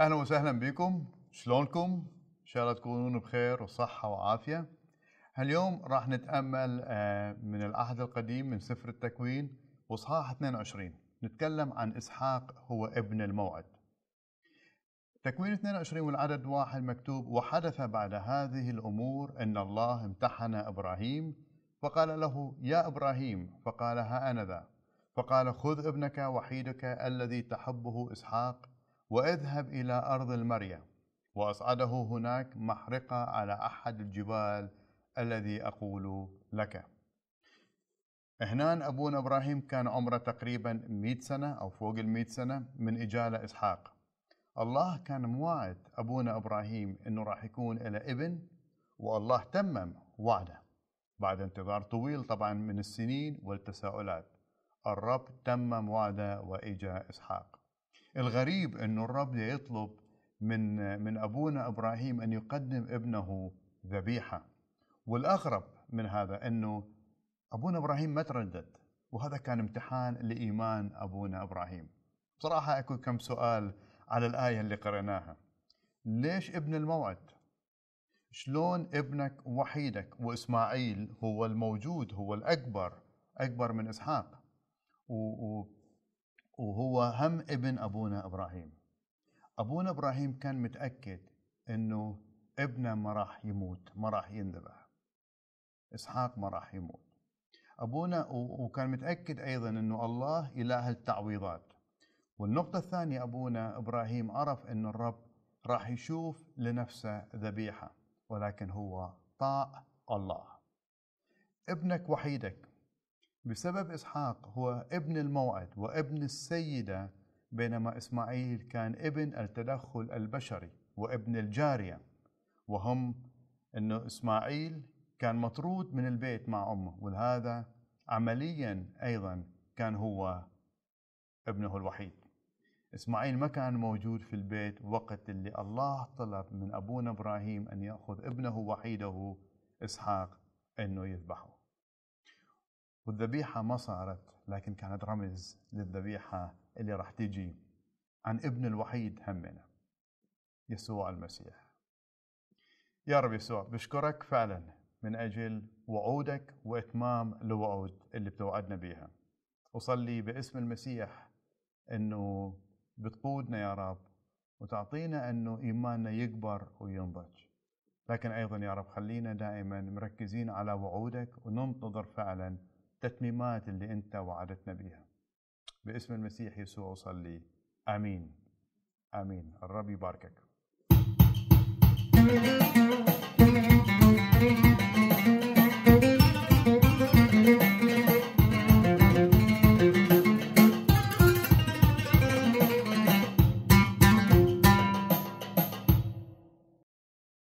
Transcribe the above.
اهلا وسهلا بكم شلونكم ان شاء الله تكونون بخير وصحه وعافيه اليوم راح نتامل آه، من العهد القديم من سفر التكوين وصحاح 22 نتكلم عن اسحاق هو ابن الموعد تكوين 22 والعدد واحد مكتوب وحدث بعد هذه الامور ان الله امتحن ابراهيم فقال له يا ابراهيم فقال ها انا ذا فقال خذ ابنك وحيدك الذي تحبه اسحاق واذهب إلى أرض المريا وأصعده هناك محرقة على أحد الجبال الذي أقول لك هنا أبونا إبراهيم كان عمره تقريبا 100 سنة أو فوق ال 100 سنة من إجالة إسحاق الله كان موعد أبونا إبراهيم أنه راح يكون إلى ابن والله تمم وعده بعد انتظار طويل طبعا من السنين والتساؤلات الرب تمم وعده وإجا إسحاق الغريب انه الرب يطلب من من ابونا ابراهيم ان يقدم ابنه ذبيحه والاغرب من هذا انه ابونا ابراهيم ما تردد وهذا كان امتحان لايمان ابونا ابراهيم بصراحه اكو كم سؤال على الايه اللي قراناها ليش ابن الموعد شلون ابنك وحيدك واسماعيل هو الموجود هو الاكبر اكبر من اسحاق و... و... وهو هم ابن ابونا ابراهيم ابونا ابراهيم كان متاكد انه ابنه ما راح يموت ما راح ينذبح اسحاق ما راح يموت ابونا وكان متاكد ايضا انه الله اله التعويضات والنقطه الثانيه ابونا ابراهيم عرف انه الرب راح يشوف لنفسه ذبيحه ولكن هو طاع الله ابنك وحيدك بسبب إسحاق هو ابن الموعد وابن السيدة بينما إسماعيل كان ابن التدخل البشري وابن الجارية وهم أنه إسماعيل كان مطرود من البيت مع أمه ولهذا عمليا أيضا كان هو ابنه الوحيد إسماعيل ما كان موجود في البيت وقت اللي الله طلب من أبونا إبراهيم أن يأخذ ابنه وحيده إسحاق أنه يذبحه والذبيحة ما صارت لكن كانت رمز للذبيحة اللي راح تيجي عن ابن الوحيد همنا يسوع المسيح يا رب يسوع بشكرك فعلا من أجل وعودك وإتمام الوعود اللي بتوعدنا بيها أصلي باسم المسيح أنه بتقودنا يا رب وتعطينا أنه إيماننا يكبر وينضج لكن أيضا يا رب خلينا دائما مركزين على وعودك وننتظر فعلا التتميمات اللي انت وعدتنا بها باسم المسيح يسوع اصلي امين امين الرب يباركك